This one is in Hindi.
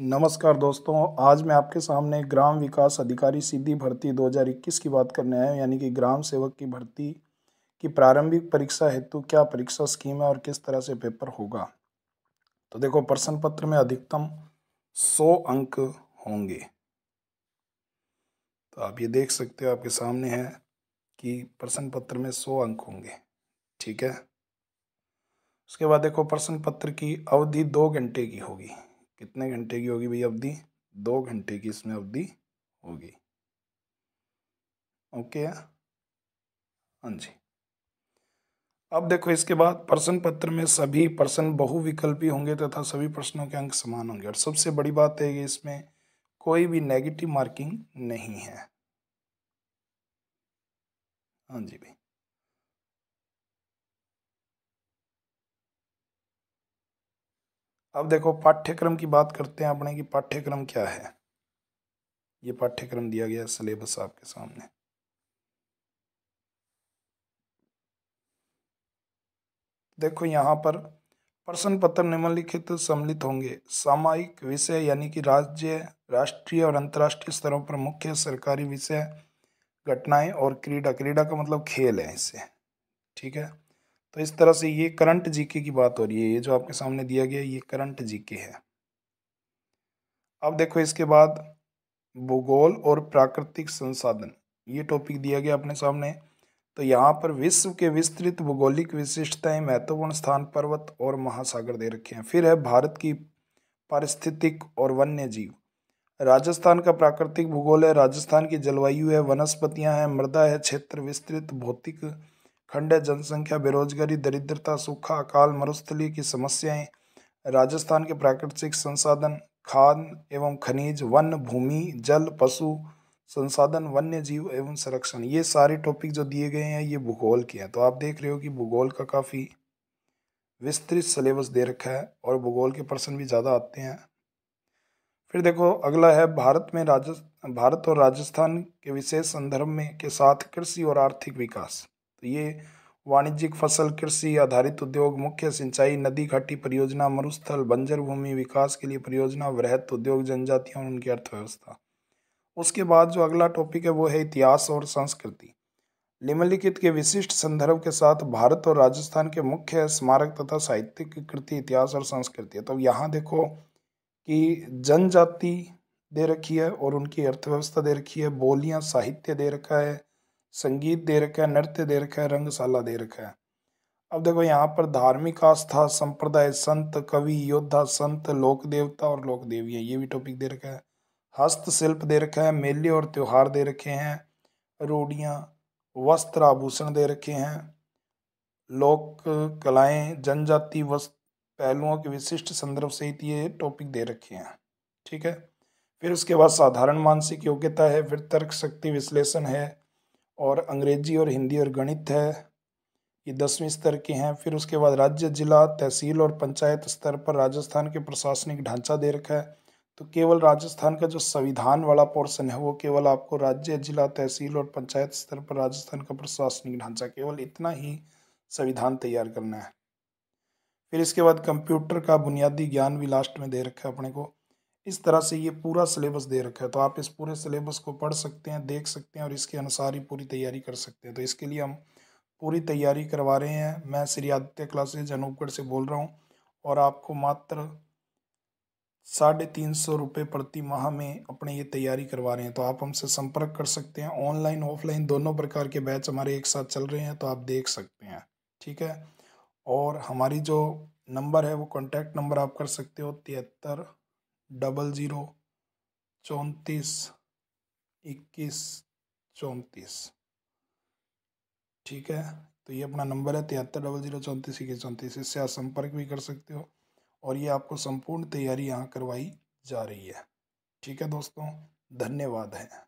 नमस्कार दोस्तों आज मैं आपके सामने ग्राम विकास अधिकारी सीधी भर्ती 2021 की बात करने आया हूँ यानी कि ग्राम सेवक की भर्ती की प्रारंभिक परीक्षा हेतु क्या परीक्षा स्कीम है और किस तरह से पेपर होगा तो देखो प्रश्न पत्र में अधिकतम 100 अंक होंगे तो आप ये देख सकते हो आपके सामने है कि प्रश्न पत्र में 100 अंक होंगे ठीक है उसके बाद देखो प्रश्न पत्र की अवधि दो घंटे की होगी कितने घंटे की होगी भैया अवधि दो घंटे की इसमें अवधि होगी ओके हाँ जी अब देखो इसके बाद प्रश्न पत्र में सभी प्रश्न बहुविकल्पी होंगे तथा सभी प्रश्नों के अंक समान होंगे और सबसे बड़ी बात है कि इसमें कोई भी नेगेटिव मार्किंग नहीं है हाँ जी भाई अब देखो पाठ्यक्रम की बात करते हैं अपने कि पाठ्यक्रम क्या है ये पाठ्यक्रम दिया गया सिलेबस आपके सामने देखो यहाँ पर प्रश्न पत्र निम्नलिखित सम्मिलित होंगे सामायिक विषय यानी कि राज्य राष्ट्रीय और अंतर्राष्ट्रीय स्तरों पर मुख्य सरकारी विषय घटनाएं और क्रीडा क्रीडा का मतलब खेल है इससे ठीक है तो इस तरह से ये करंट जीके की बात हो रही है ये जो आपके सामने दिया गया ये करंट जीके है अब देखो इसके बाद भूगोल और प्राकृतिक संसाधन ये टॉपिक दिया गया अपने सामने तो यहाँ पर विश्व के विस्तृत भूगोलिक विशिष्टताएं महत्वपूर्ण स्थान पर्वत और महासागर दे रखे हैं फिर है भारत की पारिस्थितिक और वन्य जीव राजस्थान का प्राकृतिक भूगोल है राजस्थान की जलवायु है वनस्पतियां हैं मृदा है क्षेत्र विस्तृत भौतिक खंड जनसंख्या बेरोजगारी दरिद्रता सूखा अकाल मरुस्थली की समस्याएं राजस्थान के प्राकृतिक संसाधन खान एवं खनिज वन भूमि जल पशु संसाधन वन्य जीव एवं संरक्षण ये सारे टॉपिक जो दिए गए हैं ये भूगोल के हैं तो आप देख रहे हो कि भूगोल का काफ़ी विस्तृत सिलेबस दे रखा है और भूगोल के प्रश्न भी ज़्यादा आते हैं फिर देखो अगला है भारत में राजस्थ भारत और राजस्थान के विशेष संदर्भ में के साथ कृषि और आर्थिक विकास ये वाणिज्यिक फसल कृषि आधारित उद्योग मुख्य सिंचाई नदी घाटी परियोजना मरुस्थल बंजर भूमि विकास के लिए परियोजना वृहत उद्योग जनजातियाँ और उनकी अर्थव्यवस्था उसके बाद जो अगला टॉपिक है वो है इतिहास और संस्कृति निम्नलिखित के विशिष्ट संदर्भ के साथ भारत और राजस्थान के मुख्य स्मारक तथा साहित्यिक कृति इतिहास और संस्कृति है तो यहाँ देखो कि जनजाति दे रखी है और उनकी अर्थव्यवस्था दे रखी है बोलियाँ साहित्य दे रखा है संगीत दे रखा है नृत्य दे रखा है रंगशाला दे रखा है अब देखो यहाँ पर धार्मिक आस्था संप्रदाय संत कवि योद्धा संत लोक देवता और लोक देवियाँ ये भी टॉपिक दे रखा है हस्तशिल्प दे रखा है मेले और त्यौहार दे रखे हैं रोडियाँ वस्त्र आभूषण दे रखे हैं लोक कलाएं जनजाति वस्त्र पहलुओं के विशिष्ट संदर्भ सहित ये टॉपिक दे रखे हैं ठीक है फिर उसके बाद साधारण मानसिक योग्यता है फिर तर्क शक्ति विश्लेषण है और अंग्रेजी और हिंदी और गणित है ये दसवीं स्तर के हैं फिर उसके बाद राज्य जिला तहसील और पंचायत स्तर पर राजस्थान के प्रशासनिक ढांचा दे रखा है तो केवल राजस्थान का जो संविधान वाला पोर्सन है वो केवल आपको राज्य जिला तहसील और पंचायत स्तर पर राजस्थान का प्रशासनिक ढांचा केवल इतना ही संविधान तैयार करना है फिर इसके बाद कंप्यूटर का बुनियादी ज्ञान भी लास्ट में दे रखा है अपने को इस तरह से ये पूरा सिलेबस दे रखा है तो आप इस पूरे सिलेबस को पढ़ सकते हैं देख सकते हैं और इसके अनुसार ही पूरी तैयारी कर सकते हैं तो इसके लिए हम पूरी तैयारी करवा रहे हैं मैं श्री आदित्य क्लासेज अनूपगढ़ से बोल रहा हूँ और आपको मात्र साढ़े तीन सौ रुपये प्रति माह में अपने ये तैयारी करवा रहे हैं तो आप हमसे संपर्क कर सकते हैं ऑनलाइन ऑफलाइन दोनों प्रकार के बैच हमारे एक साथ चल रहे हैं तो आप देख सकते हैं ठीक है और हमारी जो नंबर है वो कॉन्टैक्ट नंबर आप कर सकते हो तिहत्तर डबल ज़ीरो चौंतीस इक्कीस चौंतीस ठीक है तो ये अपना नंबर है तिहत्तर डबल ज़ीरो चौंतीस इक्कीस चौंतीस इससे आप संपर्क भी कर सकते हो और ये आपको संपूर्ण तैयारी यहाँ करवाई जा रही है ठीक है दोस्तों धन्यवाद है